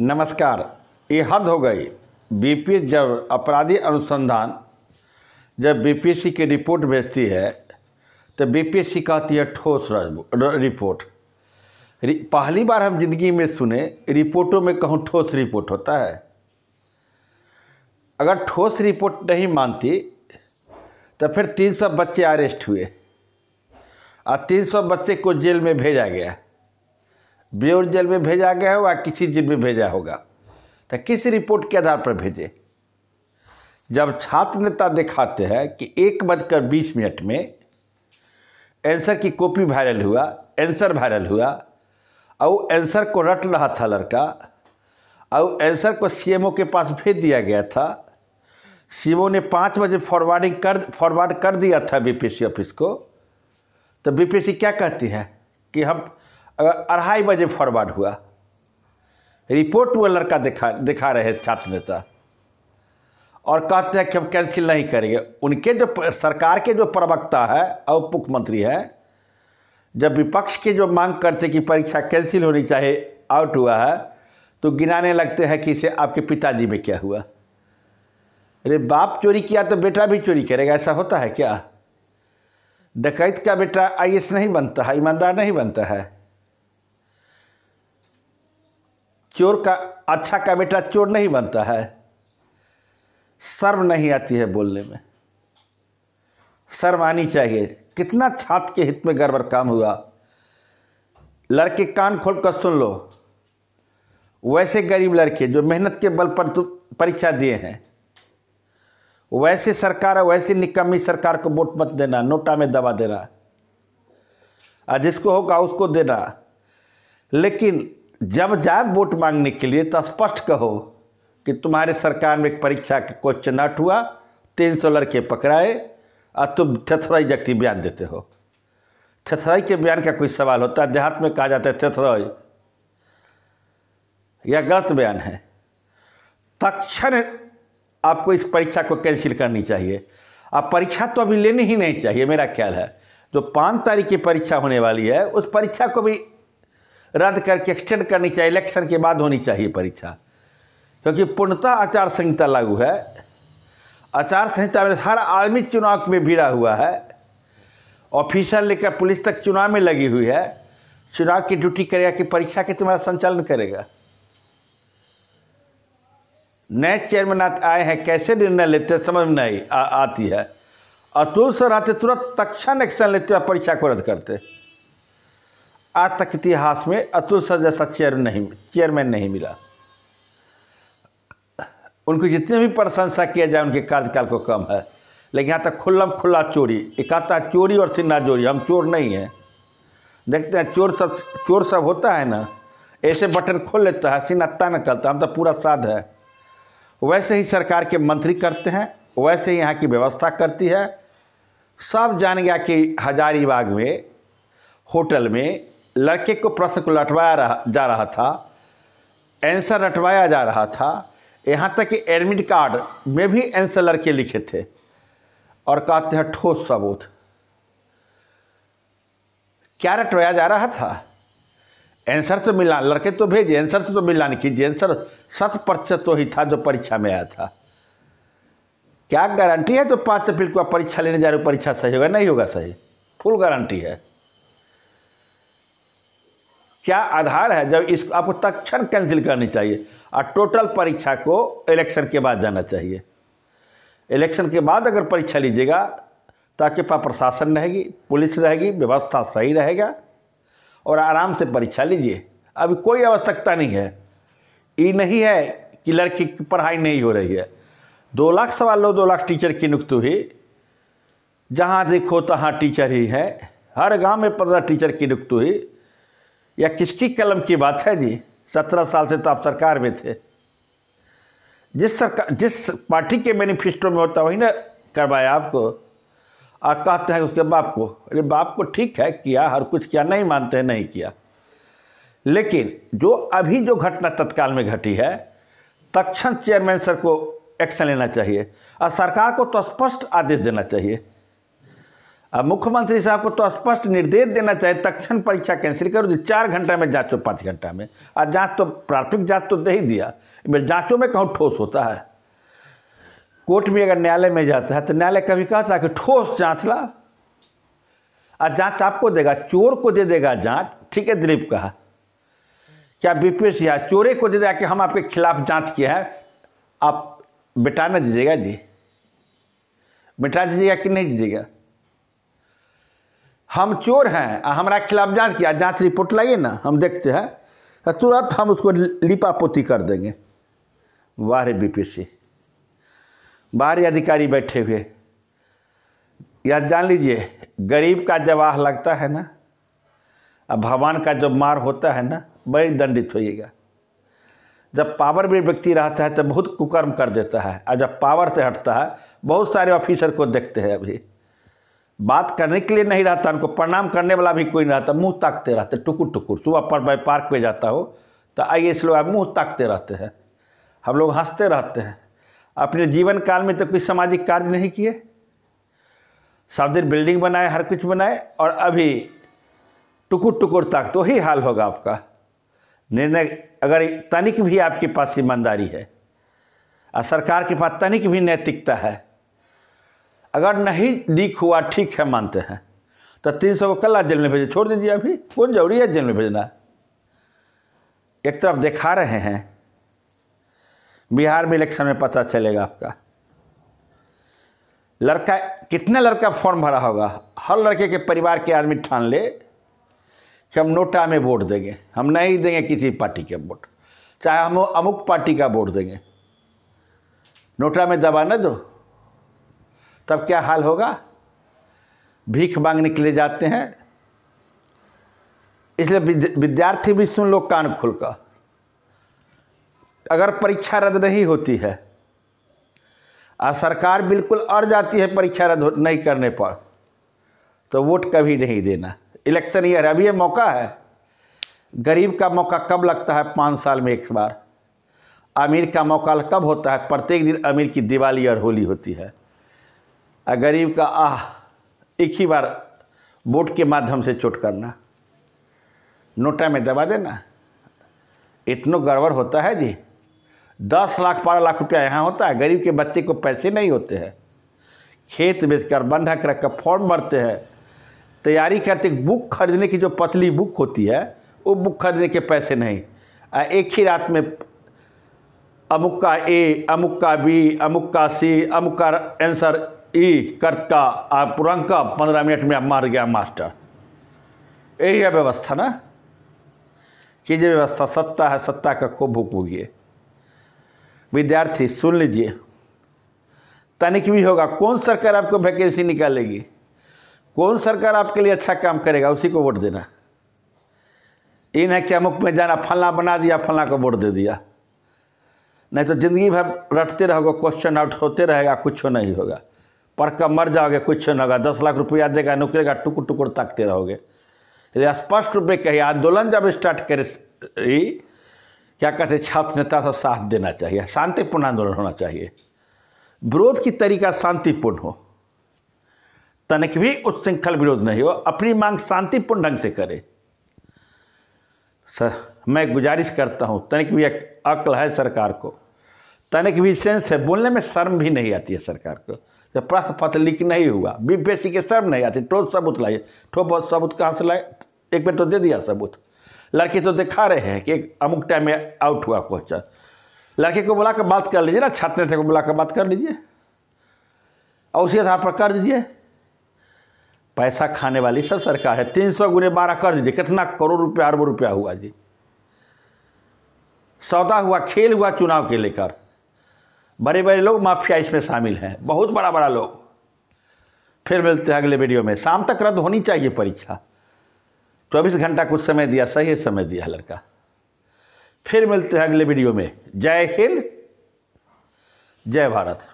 नमस्कार ये हद हो गई बीपी जब अपराधी अनुसंधान जब बीपीसी की रिपोर्ट भेजती है तो बीपीसी कहती है ठोस रिपोर्ट पहली बार हम जिंदगी में सुने रिपोर्टों में कहूँ ठोस रिपोर्ट होता है अगर ठोस रिपोर्ट नहीं मानती तो फिर 300 बच्चे अरेस्ट हुए और 300 बच्चे को जेल में भेजा गया बेउर जेल में भेजा गया होगा किसी जेल में भेजा होगा तो किस रिपोर्ट के आधार पर भेजे जब छात्र नेता दिखाते हैं कि एक बजकर बीस मिनट में आंसर की कॉपी वायरल हुआ आंसर वायरल हुआ और आंसर को रट रहा था लड़का और आंसर को सीएमओ के पास भेज दिया गया था सीएमओ ने पाँच बजे फॉरवर्डिंग कर फॉरवर्ड कर दिया था बीपीसी ऑफिस को तो बीपीसी क्या कहती है कि हम अगर अढ़ाई बजे फॉरवर्ड हुआ रिपोर्ट वो लड़का दिखा दिखा रहे छात्र नेता और कहते हैं कि हम कैंसिल नहीं करेंगे उनके जो सरकार के जो प्रवक्ता है और मुख्यमंत्री है जब विपक्ष के जो मांग करते कि परीक्षा कैंसिल होनी चाहिए आउट हुआ है तो गिनाने लगते हैं कि इसे आपके पिताजी में क्या हुआ अरे बाप चोरी किया तो बेटा भी चोरी करेगा ऐसा होता है क्या डकैत का बेटा आई नहीं बनता है ईमानदार नहीं बनता है चोर का अच्छा का बेटा चोर नहीं बनता है शर्म नहीं आती है बोलने में शर्म आनी चाहिए कितना छात्र के हित में गड़बड़ काम हुआ लड़के कान खोल कर सुन लो वैसे गरीब लड़के जो मेहनत के बल पर परीक्षा दिए हैं वैसे सरकार है वैसे निकम्मी सरकार को वोट मत देना नोटा में दबा देना और जिसको होगा उसको देना लेकिन जब जाए वोट मांगने के लिए तो स्पष्ट कहो कि तुम्हारे सरकार में एक परीक्षा का क्वेश्चन आउट हुआ तीन सौ लड़के पकड़ाए और तुम छथराई जगती बयान देते हो छथराई के बयान का कोई सवाल होता है देहात में कहा जाता है छथराई यह गलत बयान है तक्षण आपको इस परीक्षा को कैंसिल करनी चाहिए अब परीक्षा तो अभी लेनी ही नहीं चाहिए मेरा ख्याल है जो पाँच तारीख की परीक्षा होने वाली है उस परीक्षा को भी रद्द करके एक्सटेंड करनी चाहिए इलेक्शन के बाद होनी चाहिए परीक्षा क्योंकि पूर्णतः आचार संहिता लागू है आचार संहिता में हर आदमी चुनाव में भिड़ा हुआ है ऑफिसर लेकर पुलिस तक चुनाव में लगी हुई है चुनाव की ड्यूटी करेगा कि परीक्षा के तुम्हारा संचालन करेगा नए चेयरमैन आए हैं कैसे निर्णय लेते हैं समझ में नहीं आ, आती है अतुल सर आते तुरंत तक्षण एक्शन लेते हैं परीक्षा को रद्द करते आज तक इतिहास में अतुल सर जैसा चेयर नहीं चेयरमैन नहीं मिला उनको जितने भी प्रशंसा किया जाए उनके कार्यकाल को कम है लेकिन यहाँ तक खुल्ला खुला चोरी एकाता चोरी और सिन्ना चोरी हम चोर नहीं हैं देखते हैं चोर सब चोर सब होता है ना ऐसे बटन खोल लेता है सिन्ना न करता हम तो पूरा साध है वैसे ही सरकार के मंत्री करते हैं वैसे ही यहाँ की व्यवस्था करती है सब जान गया कि हजारीबाग में होटल में लड़के को प्रश्न को लटवाया रहा जा रहा था आंसर रटवाया जा रहा था यहाँ तक कि एडमिट कार्ड में भी आंसर लड़के लिखे थे और कहते हैं ठोस सबूत क्या रटवाया जा रहा था आंसर तो मिला लड़के तो भेजे आंसर से तो नहीं कीजिए आंसर शत प्रतिशत तो ही था जो परीक्षा में आया था क्या गारंटी है तो पाँच अप्रैल को आप परीक्षा लेने जा रहे हो परीक्षा सही होगा नहीं होगा सही फुल गारंटी है क्या आधार है जब इस आपको तक्षण कैंसिल करनी चाहिए और टोटल परीक्षा को इलेक्शन के बाद जाना चाहिए इलेक्शन के बाद अगर परीक्षा लीजिएगा तो आपके पास प्रशासन रहेगी पुलिस रहेगी व्यवस्था सही रहेगा और आराम से परीक्षा लीजिए अभी कोई आवश्यकता नहीं है ये नहीं है कि लड़की की पढ़ाई नहीं हो रही है दो लाख सवाल लो दो लाख टीचर की नियुक्त हुई जहाँ देखो तहाँ टीचर ही है हर गांव में पंद्रह टीचर की नियुक्त हुई या किसकी कलम की बात है जी सत्रह साल से तो आप सरकार में थे जिस सरकार जिस पार्टी के मैनिफेस्टो में होता वही ना करवाया आपको और कहते हैं उसके बाप को अरे बाप को ठीक है किया हर कुछ किया नहीं मानते हैं नहीं किया लेकिन जो अभी जो घटना तत्काल में घटी है तक्षण चेयरमैन सर को एक्शन लेना चाहिए और सरकार को तो स्पष्ट आदेश देना चाहिए अब मुख्यमंत्री साहब को तो स्पष्ट निर्देश देना चाहिए तक्षण परीक्षा कैंसिल करो जो चार घंटा में जांचो पाँच घंटा में और जाँच तो प्राथमिक जाँच तो दे ही दिया मेरे जांचों में कहूँ ठोस होता है कोर्ट में अगर न्यायालय में जाता है तो न्यायालय कभी कहता था कि ठोस जाँच ला और जाँच आपको देगा चोर को दे देगा जाँच ठीक है दिलीप कहा क्या बीपीएस या चोरे को दे देगा कि हम आपके खिलाफ जांच किया है आप बेटा दीजिएगा जी बेटा दीजिएगा कि नहीं दीजिएगा हम चोर हैं और हमारा खिलाफ जांच किया जांच रिपोर्ट लाइए ना हम देखते हैं तो तुरंत हम उसको लिपा पोती कर देंगे बाहर बीपीसी बाहरी अधिकारी बैठे हुए या जान लीजिए गरीब का जब आह लगता है ना अब भगवान का जब मार होता है ना बड़ी दंडित होइएगा जब पावर में व्यक्ति रहता है तो बहुत कुकर्म कर देता है और जब पावर से हटता है बहुत सारे ऑफिसर को देखते हैं अभी बात करने के लिए नहीं रहता उनको प्रणाम करने वाला भी कोई नहीं रहता मुँह ताकते रहते टुकुर टुकुर सुबह पर मैं पार्क में जाता हो तो आइए लोग आप मुँह ताकते रहते हैं हम लोग हंसते रहते हैं अपने जीवन काल में तो कोई सामाजिक कार्य नहीं किए सब दिन बिल्डिंग बनाए हर कुछ बनाए और अभी टुकुर टुकुर ताक तो ही हाल होगा आपका निर्णय अगर तनिक भी आपके पास ईमानदारी है और सरकार के पास तनिक भी नैतिकता है अगर नहीं लीक हुआ ठीक है मानते हैं तो तीन सौ को कल आज जेल में भेजे छोड़ दीजिए अभी कौन जरूरी है जेल में भेजना एक तरफ दिखा रहे हैं बिहार में इलेक्शन में पता चलेगा आपका लड़का कितने लड़का फॉर्म भरा होगा हर लड़के के परिवार के आदमी ठान ले कि हम नोटा में वोट देंगे हम नहीं देंगे किसी पार्टी के वोट चाहे हम अमुक पार्टी का वोट देंगे नोटा में दबा न दो तब क्या हाल होगा भीख मांगने के लिए जाते हैं इसलिए विद्यार्थी भी सुन लो कान खुलकर अगर परीक्षा रद्द नहीं होती है और सरकार बिल्कुल अड़ जाती है परीक्षा रद्द नहीं करने पर तो वोट कभी नहीं देना इलेक्शन ईयर अभी ये मौका है गरीब का मौका कब लगता है पाँच साल में एक बार अमीर का मौका कब होता है प्रत्येक दिन अमीर की दिवाली और होली होती है गरीब का आह एक ही बार बोट के माध्यम से चोट करना नोटा में दबा देना इतनो गड़बड़ होता है जी दस लाख बारह लाख रुपया यहाँ होता है गरीब के बच्चे को पैसे नहीं होते हैं खेत बेचकर बंधक बंधा कर फॉर्म भरते हैं तैयारी करते बुक खरीदने की जो पतली बुक होती है वो बुक खरीदने के पैसे नहीं आ एक ही रात में अमुक का ए अमुक का बी अमुक का सी अमुक का आंसर ई कर्त का आ पूर्वांक पंद्रह मिनट में मार गया मास्टर यही है व्यवस्था ना कि जो व्यवस्था सत्ता है सत्ता का खूब भूख भूगिए विद्यार्थी सुन लीजिए तनिक भी होगा कौन सरकार आपको वैकेंसी निकालेगी कौन सरकार आपके लिए अच्छा काम करेगा उसी को वोट देना ये नहीं कि अमुक में जाना फलना बना दिया फलना को वोट दे दिया नहीं तो जिंदगी भर रटते रहोगे क्वेश्चन आउट होते रहेगा कुछ नहीं होगा पढ़ मर जाओगे कुछ नहीं होगा दस लाख रुपया देगा नौकरेगा टुकड़ टुकड़ ताकते रहोगे इसलिए स्पष्ट रूप में कही आंदोलन जब स्टार्ट करे क्या कहते छात्र नेता से साथ देना चाहिए शांतिपूर्ण आंदोलन होना चाहिए विरोध की तरीका शांतिपूर्ण हो तनिक भी उच्चृंखल विरोध नहीं हो अपनी मांग शांतिपूर्ण ढंग से करे सर मैं गुजारिश करता हूँ तनिक भी अक्ल है सरकार को तनिक भी सेंस है बोलने में शर्म भी नहीं आती है सरकार को जब प्रश्न पत्र लीक नहीं हुआ बीपीएससी के सब नहीं आते ठोस सबूत लाइए ठोस सबूत कहाँ से लाए एक बार तो दे दिया सबूत लड़के तो दिखा रहे हैं कि एक अमुक टाइम में आउट हुआ क्वेश्चन लड़के को बुला कर बात कर लीजिए ना छात्र से को कर बात कर लीजिए और उसी आधार पर कर दीजिए पैसा खाने वाली सब सरकार है तीन सौ गुने बारह कर दीजिए कितना करोड़ रुपया अरबों रुपया हुआ जी सौदा हुआ खेल हुआ चुनाव के लेकर बड़े बड़े लोग माफिया इसमें शामिल हैं बहुत बड़ा बड़ा लोग फिर मिलते हैं अगले वीडियो में शाम तक रद्द होनी चाहिए परीक्षा चौबीस घंटा कुछ समय दिया सही समय दिया लड़का फिर मिलते हैं अगले वीडियो में जय हिंद जय भारत